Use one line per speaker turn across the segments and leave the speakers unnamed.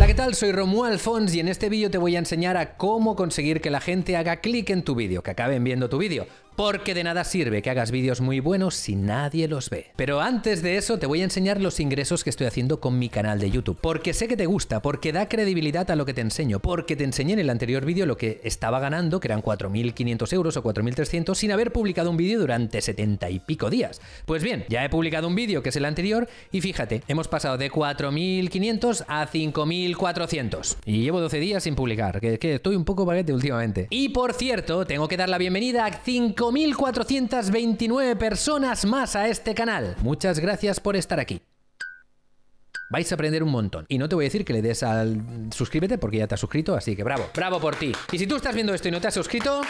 Hola, ¿qué tal? Soy Romuald Fons y en este vídeo te voy a enseñar a cómo conseguir que la gente haga clic en tu vídeo, que acaben viendo tu vídeo. Porque de nada sirve que hagas vídeos muy buenos si nadie los ve. Pero antes de eso te voy a enseñar los ingresos que estoy haciendo con mi canal de YouTube. Porque sé que te gusta, porque da credibilidad a lo que te enseño, porque te enseñé en el anterior vídeo lo que estaba ganando, que eran 4.500 euros o 4.300, sin haber publicado un vídeo durante 70 y pico días. Pues bien, ya he publicado un vídeo que es el anterior y fíjate, hemos pasado de 4.500 a 5.400. Y llevo 12 días sin publicar, que, estoy un poco baguete últimamente. Y por cierto, tengo que dar la bienvenida a 5.000. 5.429 personas más a este canal. Muchas gracias por estar aquí vais a aprender un montón. Y no te voy a decir que le des al suscríbete porque ya te has suscrito, así que bravo, bravo por ti. Y si tú estás viendo esto y no te has suscrito...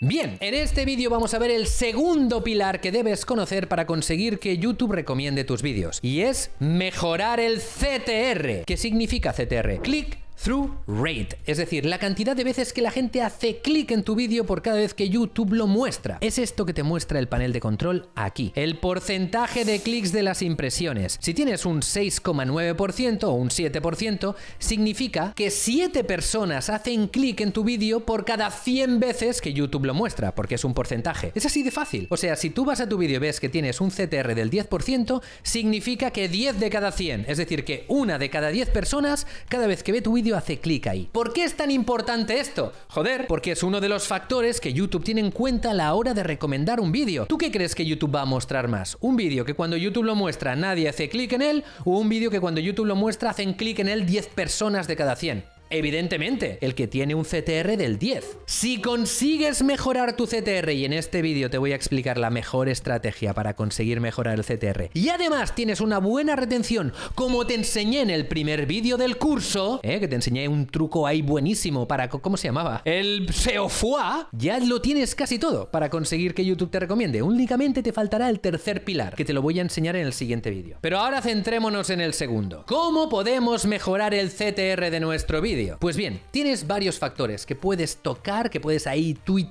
Bien, en este vídeo vamos a ver el segundo pilar que debes conocer para conseguir que YouTube recomiende tus vídeos y es mejorar el CTR. ¿Qué significa CTR? Clic... Through rate, es decir, la cantidad de veces que la gente hace clic en tu vídeo por cada vez que YouTube lo muestra. Es esto que te muestra el panel de control aquí. El porcentaje de clics de las impresiones. Si tienes un 6,9% o un 7%, significa que 7 personas hacen clic en tu vídeo por cada 100 veces que YouTube lo muestra, porque es un porcentaje. Es así de fácil. O sea, si tú vas a tu vídeo y ves que tienes un CTR del 10%, significa que 10 de cada 100, es decir, que una de cada 10 personas, cada vez que ve tu vídeo, hace clic ahí. ¿Por qué es tan importante esto? Joder, porque es uno de los factores que YouTube tiene en cuenta a la hora de recomendar un vídeo. ¿Tú qué crees que YouTube va a mostrar más? ¿Un vídeo que cuando YouTube lo muestra nadie hace clic en él o un vídeo que cuando YouTube lo muestra hacen clic en él 10 personas de cada 100? Evidentemente, el que tiene un CTR del 10. Si consigues mejorar tu CTR, y en este vídeo te voy a explicar la mejor estrategia para conseguir mejorar el CTR, y además tienes una buena retención, como te enseñé en el primer vídeo del curso, ¿eh? que te enseñé un truco ahí buenísimo para... ¿Cómo se llamaba? El SEOFUA. Ya lo tienes casi todo para conseguir que YouTube te recomiende. Únicamente te faltará el tercer pilar, que te lo voy a enseñar en el siguiente vídeo. Pero ahora centrémonos en el segundo. ¿Cómo podemos mejorar el CTR de nuestro vídeo? Pues bien, tienes varios factores que puedes tocar, que puedes ahí tweet,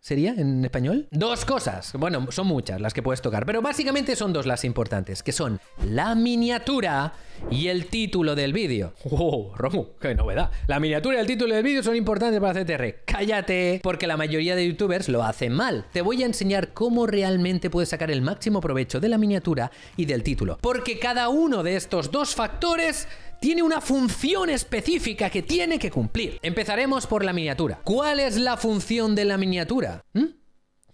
¿Sería en español? Dos cosas. Bueno, son muchas las que puedes tocar, pero básicamente son dos las importantes, que son la miniatura y el título del vídeo. ¡Oh, Romu, qué novedad. La miniatura y el título del vídeo son importantes para CTR. ¡Cállate! Porque la mayoría de youtubers lo hacen mal. Te voy a enseñar cómo realmente puedes sacar el máximo provecho de la miniatura y del título. Porque cada uno de estos dos factores tiene una función específica que tiene que cumplir. Empezaremos por la miniatura. ¿Cuál es la función de la miniatura? ¿Mm?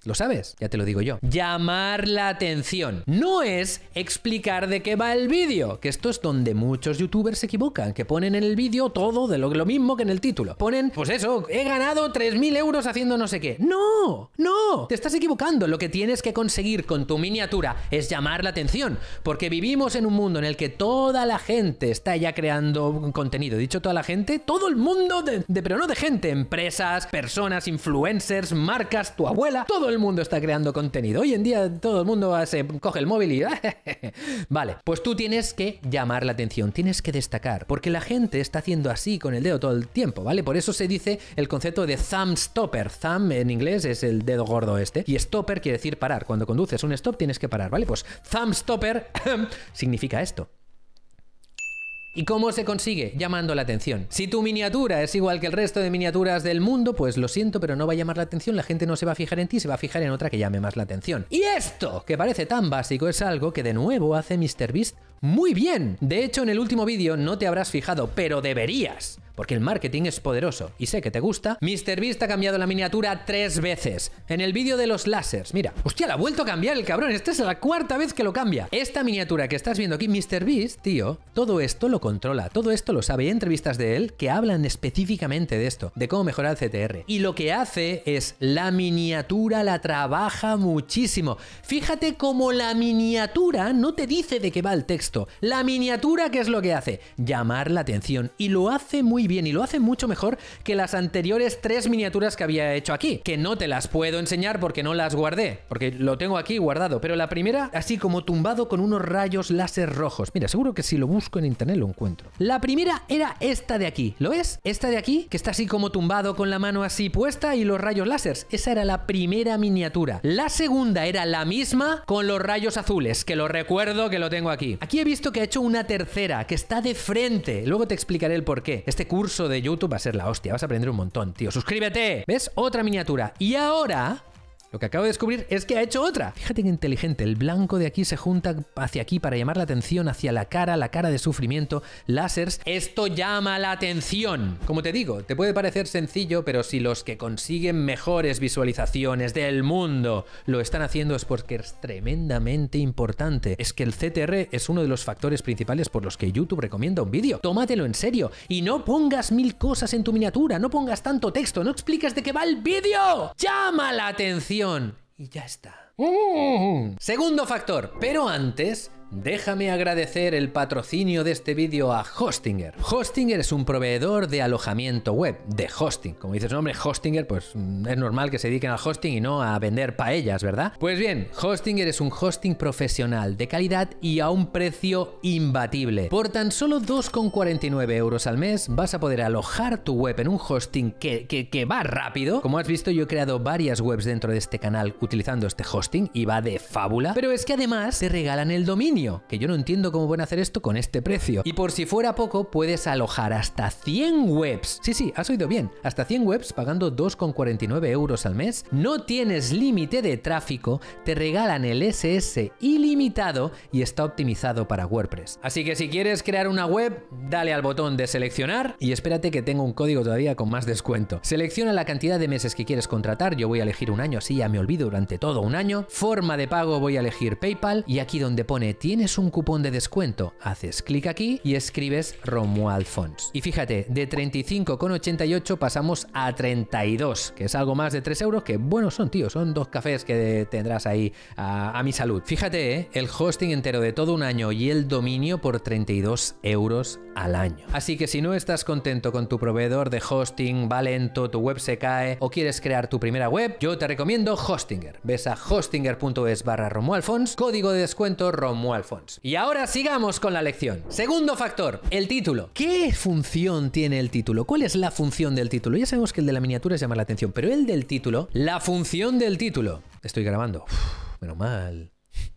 ¿Lo sabes? Ya te lo digo yo. Llamar la atención. No es explicar de qué va el vídeo, que esto es donde muchos youtubers se equivocan, que ponen en el vídeo todo de lo, mismo que en el título. Ponen, pues eso, he ganado 3.000 euros haciendo no sé qué. ¡No! ¡No! Te estás equivocando. Lo que tienes que conseguir con tu miniatura es llamar la atención, porque vivimos en un mundo en el que toda la gente está ya creando contenido. Dicho toda la gente, todo el mundo, de, pero no de gente, empresas, personas, influencers, marcas, tu abuela, todo el mundo está creando contenido. Hoy en día todo el mundo se coge el móvil y... Ah, vale, pues tú tienes que llamar la atención, tienes que destacar, porque la gente está haciendo así con el dedo todo el tiempo, ¿vale? Por eso se dice el concepto de thumb stopper. Thumb en inglés es el dedo gordo este, y stopper quiere decir parar. Cuando conduces un stop tienes que parar, ¿vale? Pues thumb stopper significa esto. ¿Y cómo se consigue? Llamando la atención. Si tu miniatura es igual que el resto de miniaturas del mundo, pues lo siento, pero no va a llamar la atención, la gente no se va a fijar en ti, se va a fijar en otra que llame más la atención. Y esto, que parece tan básico, es algo que de nuevo hace Beast muy bien. De hecho, en el último vídeo no te habrás fijado, pero deberías porque el marketing es poderoso y sé que te gusta, MrBeast ha cambiado la miniatura tres veces. En el vídeo de los lásers, mira, hostia, la ha vuelto a cambiar el cabrón, esta es la cuarta vez que lo cambia. Esta miniatura que estás viendo aquí, MrBeast, tío, todo esto lo controla, todo esto lo sabe. Hay entrevistas de él que hablan específicamente de esto, de cómo mejorar el CTR. Y lo que hace es la miniatura la trabaja muchísimo. Fíjate cómo la miniatura no te dice de qué va el texto. La miniatura, ¿qué es lo que hace? Llamar la atención. Y lo hace muy bien y lo hace mucho mejor que las anteriores tres miniaturas que había hecho aquí, que no te las puedo enseñar porque no las guardé, porque lo tengo aquí guardado, pero la primera así como tumbado con unos rayos láser rojos. Mira, seguro que si lo busco en internet lo encuentro. La primera era esta de aquí, ¿lo es? Esta de aquí, que está así como tumbado con la mano así puesta y los rayos láser Esa era la primera miniatura. La segunda era la misma con los rayos azules, que lo recuerdo que lo tengo aquí. Aquí he visto que ha hecho una tercera, que está de frente. Luego te explicaré el por qué. Este curso de YouTube va a ser la hostia. Vas a aprender un montón, tío. Suscríbete. ¿Ves? Otra miniatura. Y ahora lo que acabo de descubrir es que ha hecho otra. Fíjate qué inteligente, el blanco de aquí se junta hacia aquí para llamar la atención, hacia la cara, la cara de sufrimiento, lásers. Esto llama la atención. Como te digo, te puede parecer sencillo, pero si los que consiguen mejores visualizaciones del mundo lo están haciendo es porque es tremendamente importante. Es que el CTR es uno de los factores principales por los que YouTube recomienda un vídeo. Tómatelo en serio y no pongas mil cosas en tu miniatura, no pongas tanto texto, no expliques de qué va el vídeo. Llama la atención y ya está. Mm. Segundo factor, pero antes Déjame agradecer el patrocinio de este vídeo a Hostinger. Hostinger es un proveedor de alojamiento web, de hosting. Como dices, nombre Hostinger, pues mm, es normal que se dediquen al hosting y no a vender paellas, ¿verdad? Pues bien, Hostinger es un hosting profesional de calidad y a un precio imbatible. Por tan solo 2,49 euros al mes vas a poder alojar tu web en un hosting que, que va rápido. Como has visto, yo he creado varias webs dentro de este canal utilizando este hosting y va de fábula. Pero es que además te regalan el dominio que yo no entiendo cómo pueden hacer esto con este precio. Y por si fuera poco, puedes alojar hasta 100 webs. Sí, sí, has oído bien. Hasta 100 webs pagando 2,49 euros al mes. No tienes límite de tráfico, te regalan el SS ilimitado y está optimizado para WordPress. Así que si quieres crear una web, dale al botón de seleccionar y espérate que tengo un código todavía con más descuento. Selecciona la cantidad de meses que quieres contratar, yo voy a elegir un año, así ya me olvido durante todo un año. Forma de pago voy a elegir PayPal y aquí donde pone tienes un cupón de descuento, haces clic aquí y escribes Romuald Fons. Y fíjate, de 35,88 pasamos a 32, que es algo más de 3 euros, que bueno son, tío, son dos cafés que tendrás ahí a, mi salud. Fíjate, eh, el hosting entero de todo un año y el dominio por 32 euros al año. Así que si no estás contento con tu proveedor de hosting, va lento, tu web se cae o quieres crear tu primera web, yo te recomiendo Hostinger. Ves a hostinger.es barra romualfons, código de descuento Romuald y ahora sigamos con la lección. Segundo factor, el título. ¿Qué función tiene el título? ¿Cuál es la función del título? Ya sabemos que el de la miniatura es llamar la atención, pero el del título, la función del título. Estoy grabando. menos mal.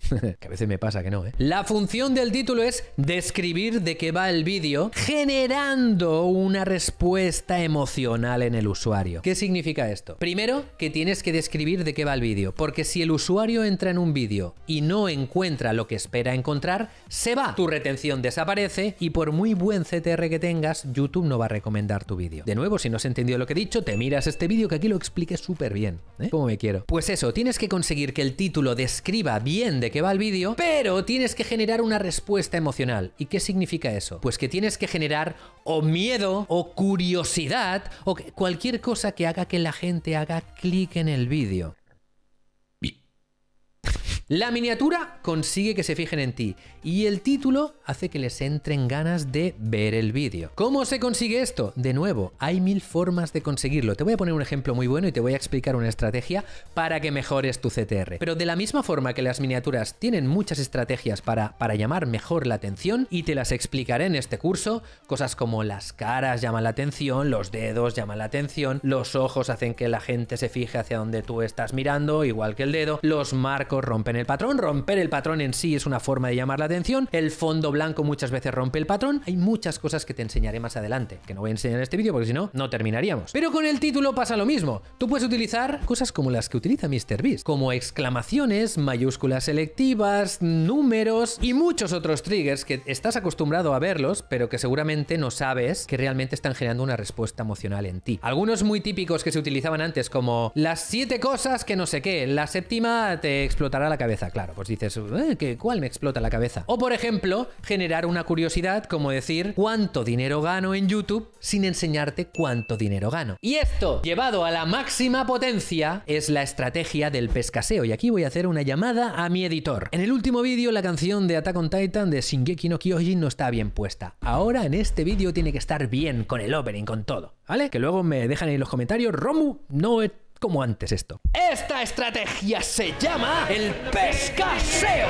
que a veces me pasa que no, ¿eh? La función del título es describir de qué va el vídeo, generando una respuesta emocional en el usuario. ¿Qué significa esto? Primero, que tienes que describir de qué va el vídeo, porque si el usuario entra en un vídeo y no encuentra lo que espera encontrar, se va. Tu retención desaparece y por muy buen CTR que tengas, YouTube no va a recomendar tu vídeo. De nuevo, si no has entendido lo que he dicho, te miras este vídeo que aquí lo expliqué súper bien. ¿eh? ¿Cómo me quiero? Pues eso, tienes que conseguir que el título describa bien de qué va el vídeo, pero tienes que generar una respuesta emocional. ¿Y qué significa eso? Pues que tienes que generar o miedo o curiosidad o cualquier cosa que haga que la gente haga clic en el vídeo. La miniatura consigue que se fijen en ti y el título hace que les entren ganas de ver el vídeo. ¿Cómo se consigue esto? De nuevo, hay mil formas de conseguirlo. Te voy a poner un ejemplo muy bueno y te voy a explicar una estrategia para que mejores tu CTR. Pero de la misma forma que las miniaturas tienen muchas estrategias para, para llamar mejor la atención y te las explicaré en este curso, cosas como las caras llaman la atención, los dedos llaman la atención, los ojos hacen que la gente se fije hacia donde tú estás mirando, igual que el dedo, los marcos rompen el patrón, romper el patrón en sí es una forma de llamar la atención, el fondo blanco muchas veces rompe el patrón, hay muchas cosas que te enseñaré más adelante, que no voy a enseñar en este vídeo porque si no, no terminaríamos. Pero con el título pasa lo mismo, tú puedes utilizar cosas como las que utiliza beast como exclamaciones, mayúsculas selectivas, números y muchos otros triggers que estás acostumbrado a verlos, pero que seguramente no sabes que realmente están generando una respuesta emocional en ti. Algunos muy típicos que se utilizaban antes como las siete cosas que no sé qué, la séptima te explotará la cabeza claro. Pues dices, eh, que ¿cuál me explota la cabeza? O por ejemplo, generar una curiosidad como decir, ¿cuánto dinero gano en YouTube sin enseñarte cuánto dinero gano? Y esto, llevado a la máxima potencia, es la estrategia del pescaseo. Y aquí voy a hacer una llamada a mi editor. En el último vídeo, la canción de Attack on Titan de Shingeki no Kyojin no está bien puesta. Ahora, en este vídeo, tiene que estar bien con el opening, con todo. ¿Vale? Que luego me dejan en los comentarios, Romu, no he como antes esto. Esta estrategia se llama el pescaseo.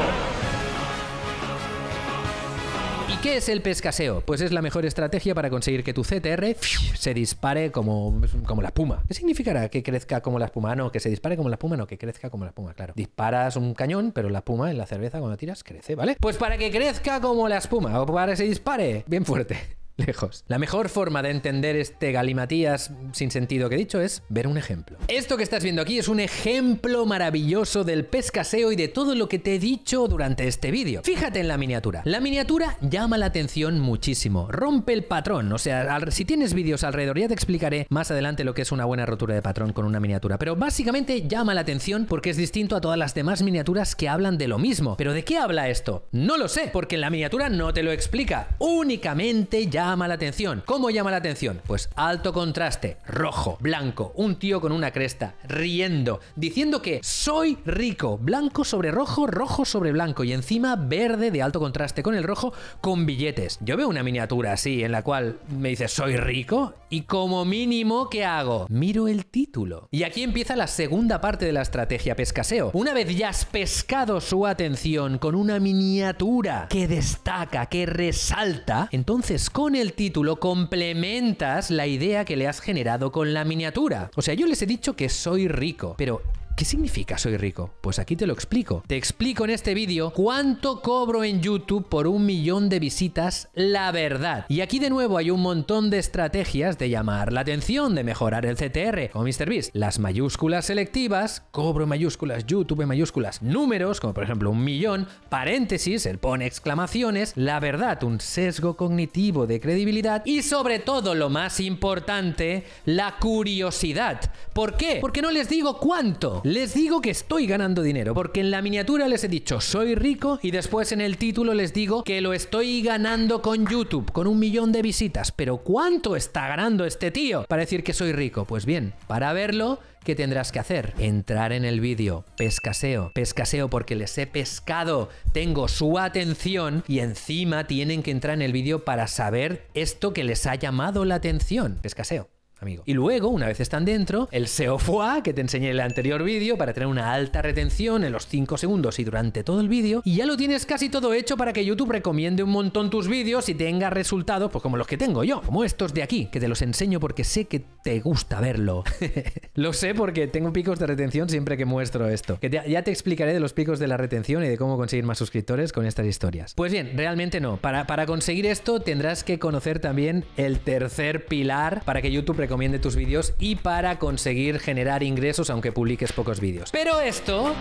¿Y qué es el pescaseo? Pues es la mejor estrategia para conseguir que tu CTR se dispare como, como la espuma. ¿Qué significará que crezca como la espuma? Ah, no, que se dispare como la espuma, no, que crezca como la espuma, claro. Disparas un cañón, pero la espuma en la cerveza cuando tiras crece, ¿vale? Pues para que crezca como la espuma, o para que se dispare bien fuerte lejos. La mejor forma de entender este galimatías sin sentido que he dicho es ver un ejemplo. Esto que estás viendo aquí es un ejemplo maravilloso del pescaseo y de todo lo que te he dicho durante este vídeo. Fíjate en la miniatura. La miniatura llama la atención muchísimo. Rompe el patrón. O sea, si tienes vídeos alrededor, ya te explicaré más adelante lo que es una buena rotura de patrón con una miniatura. Pero básicamente llama la atención porque es distinto a todas las demás miniaturas que hablan de lo mismo. ¿Pero de qué habla esto? No lo sé, porque en la miniatura no te lo explica. Únicamente ya llama la atención. ¿Cómo llama la atención? Pues alto contraste, rojo, blanco, un tío con una cresta, riendo, diciendo que soy rico, blanco sobre rojo, rojo sobre blanco y encima verde de alto contraste con el rojo con billetes. Yo veo una miniatura así en la cual me dice soy rico y como mínimo ¿qué hago? Miro el título. Y aquí empieza la segunda parte de la estrategia pescaseo. Una vez ya has pescado su atención con una miniatura que destaca, que resalta, entonces con el título complementas la idea que le has generado con la miniatura. O sea, yo les he dicho que soy rico, pero ¿Qué significa soy rico? Pues aquí te lo explico. Te explico en este vídeo cuánto cobro en YouTube por un millón de visitas, la verdad. Y aquí de nuevo hay un montón de estrategias de llamar la atención, de mejorar el CTR o MrBeast. Las mayúsculas selectivas, cobro en mayúsculas, YouTube en mayúsculas, números, como por ejemplo un millón, paréntesis, el pone exclamaciones, la verdad, un sesgo cognitivo de credibilidad y sobre todo lo más importante, la curiosidad. ¿Por qué? Porque no les digo cuánto les digo que estoy ganando dinero, porque en la miniatura les he dicho soy rico y después en el título les digo que lo estoy ganando con YouTube, con un millón de visitas. Pero ¿cuánto está ganando este tío para decir que soy rico? Pues bien, para verlo ¿qué tendrás que hacer? Entrar en el vídeo, pescaseo, pescaseo porque les he pescado, tengo su atención y encima tienen que entrar en el vídeo para saber esto que les ha llamado la atención, pescaseo amigo. Y luego, una vez están dentro, el SEO FOA que te enseñé en el anterior vídeo para tener una alta retención en los 5 segundos y durante todo el vídeo, y ya lo tienes casi todo hecho para que YouTube recomiende un montón tus vídeos y tenga resultados pues como los que tengo yo, como estos de aquí, que te los enseño porque sé que te gusta verlo. lo sé porque tengo picos de retención siempre que muestro esto. Que ya te explicaré de los picos de la retención y de cómo conseguir más suscriptores con estas historias. Pues bien, realmente no. Para, para conseguir esto tendrás que conocer también el tercer pilar para que YouTube recomiende tus vídeos y para conseguir generar ingresos aunque publiques pocos vídeos. Pero esto...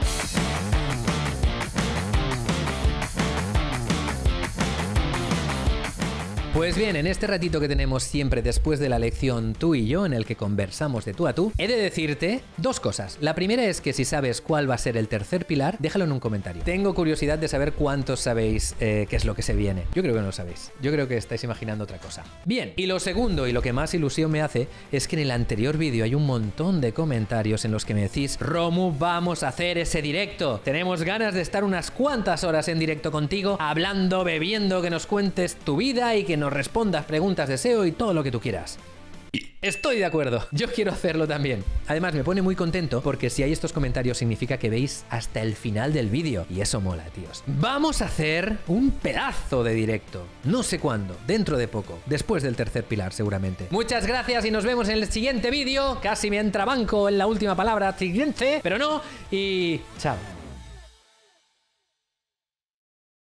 Pues bien, en este ratito que tenemos siempre después de la lección tú y yo, en el que conversamos de tú a tú, he de decirte dos cosas. La primera es que si sabes cuál va a ser el tercer pilar, déjalo en un comentario. Tengo curiosidad de saber cuántos sabéis eh, qué es lo que se viene. Yo creo que no lo sabéis. Yo creo que estáis imaginando otra cosa. Bien, y lo segundo y lo que más ilusión me hace es que en el anterior vídeo hay un montón de comentarios en los que me decís, Romu, vamos a hacer ese directo. Tenemos ganas de estar unas cuantas horas en directo contigo, hablando, bebiendo, que nos cuentes tu vida y que nos respondas preguntas deseo y todo lo que tú quieras. Estoy de acuerdo, yo quiero hacerlo también. Además me pone muy contento porque si hay estos comentarios significa que veis hasta el final del vídeo y eso mola, tíos. Vamos a hacer un pedazo de directo. No sé cuándo, dentro de poco, después del tercer pilar seguramente. Muchas gracias y nos vemos en el siguiente vídeo. Casi me entra banco en la última palabra siguiente, pero no. Y chao.